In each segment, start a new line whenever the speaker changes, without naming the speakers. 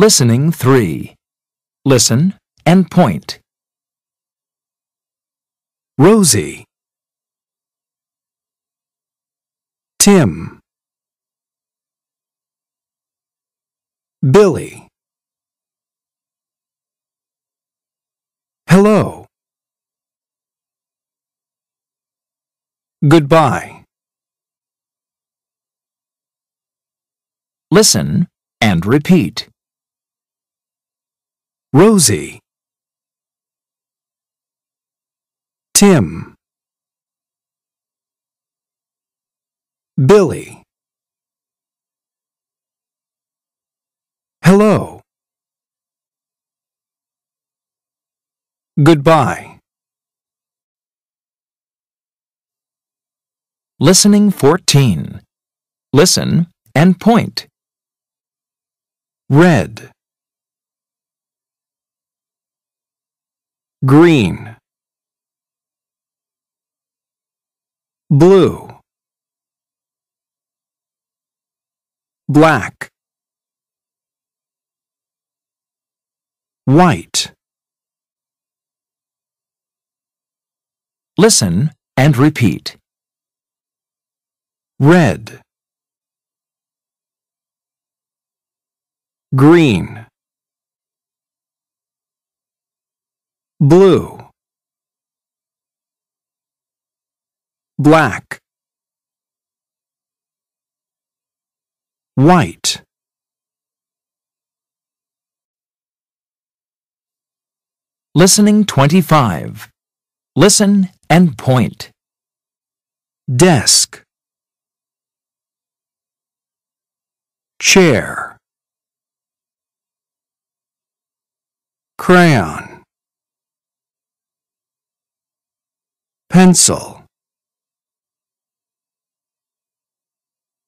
Listening 3. Listen and point. Rosie. Tim. Billy. Hello. Goodbye. Listen and repeat. Rosie Tim Billy Hello Goodbye Listening 14 Listen and point Red green blue black white Listen and repeat. Red Green blue black white listening 25 listen and point desk chair crayon pencil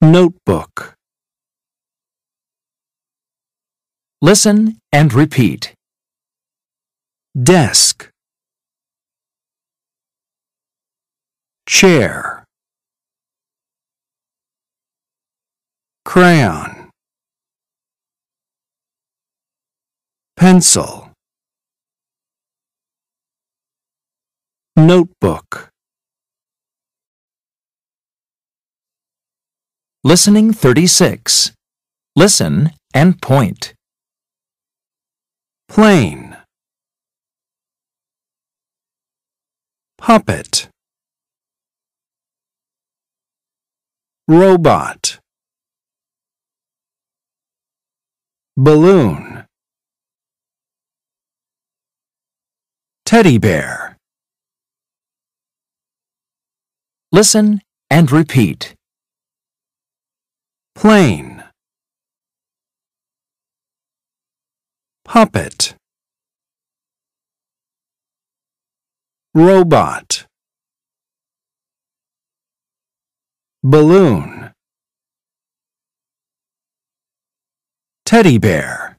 notebook listen and repeat desk chair crayon pencil notebook Listening 36. Listen and point. Plane. Puppet. Robot. Balloon. Teddy bear. Listen and repeat plane puppet robot balloon teddy bear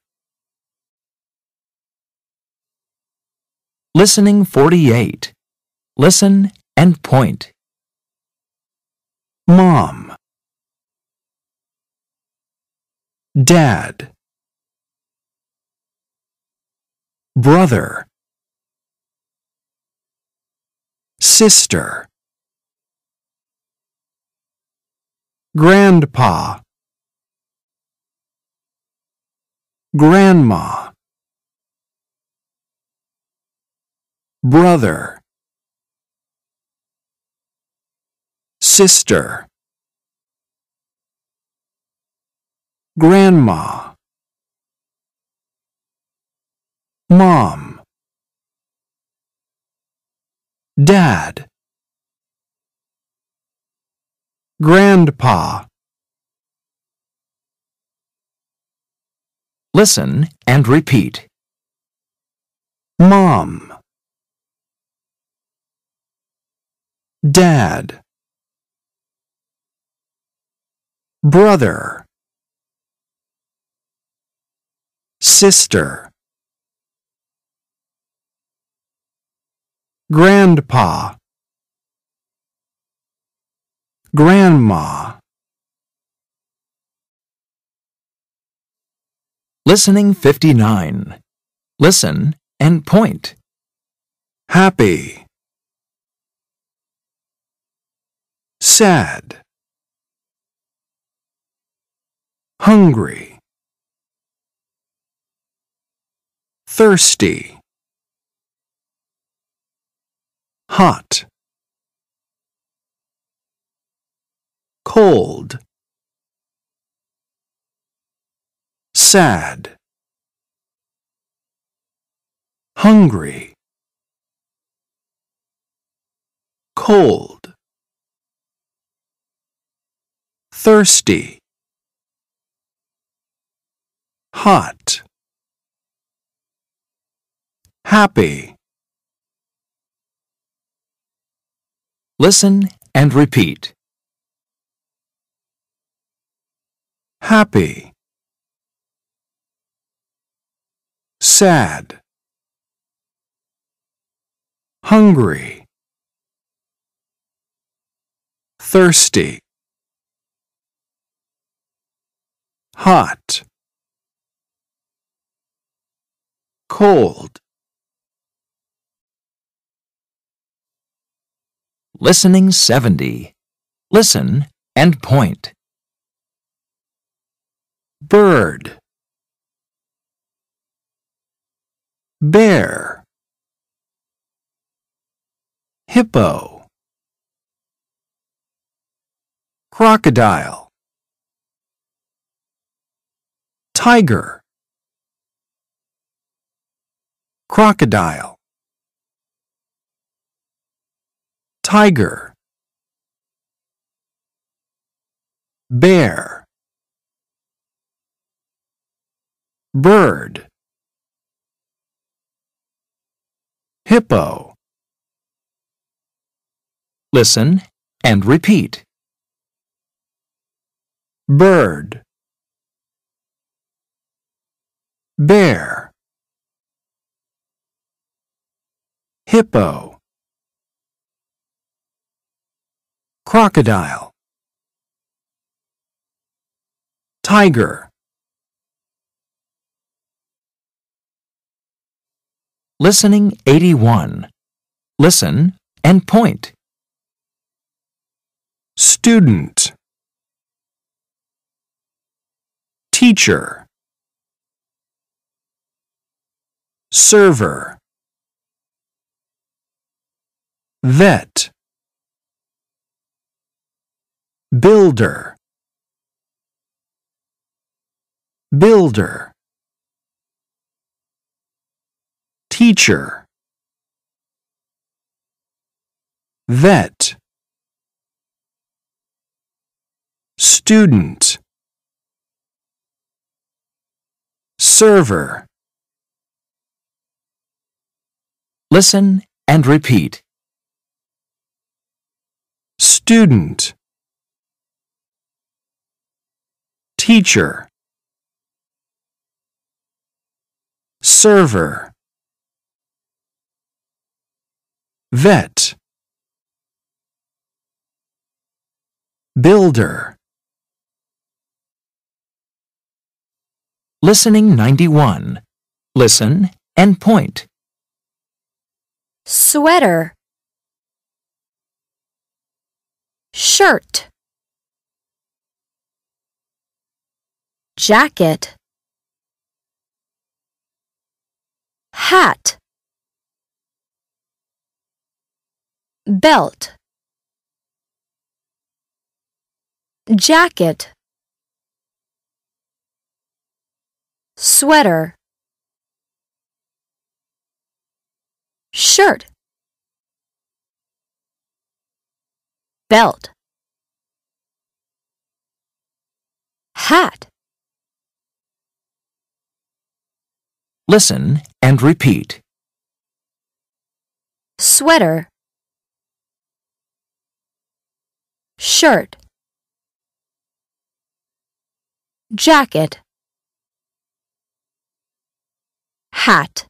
listening 48 listen and point mom dad, brother, sister, grandpa, grandma, brother, sister, Grandma. Mom. Dad. Grandpa. Listen and repeat. Mom. Dad. Brother. sister. Grandpa, Grandma. Listening 59. Listen and point. Happy. Sad. Hungry. thirsty, hot, cold, sad, hungry, cold, thirsty, hot, happy. Listen and repeat. Happy. Sad. Hungry. Thirsty. Hot. Cold. Listening 70. Listen and point. Bird. Bear. Hippo. Crocodile. Tiger. Crocodile. tiger bear bird hippo listen and repeat bird bear hippo crocodile tiger listening 81 listen and point student teacher server vet builder builder teacher vet student server listen and repeat student Teacher Server Vet Builder Listening 91. Listen and point. Sweater Shirt jacket hat belt jacket sweater shirt belt hat Listen and repeat. Sweater. Shirt. Jacket. Hat.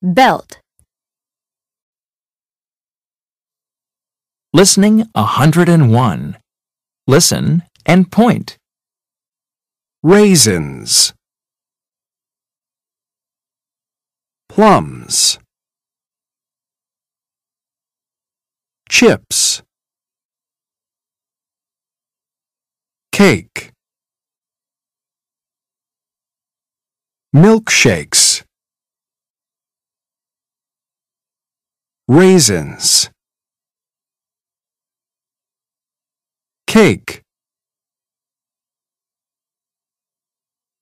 Belt. Listening 101. Listen and point raisins plums chips cake milkshakes raisins cake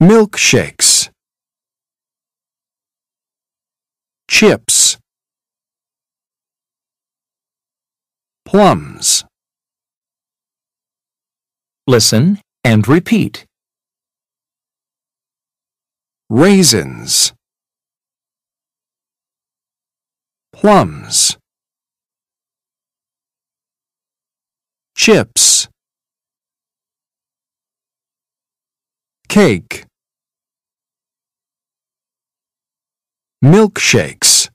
milkshakes chips plums listen and repeat raisins plums chips cake milkshakes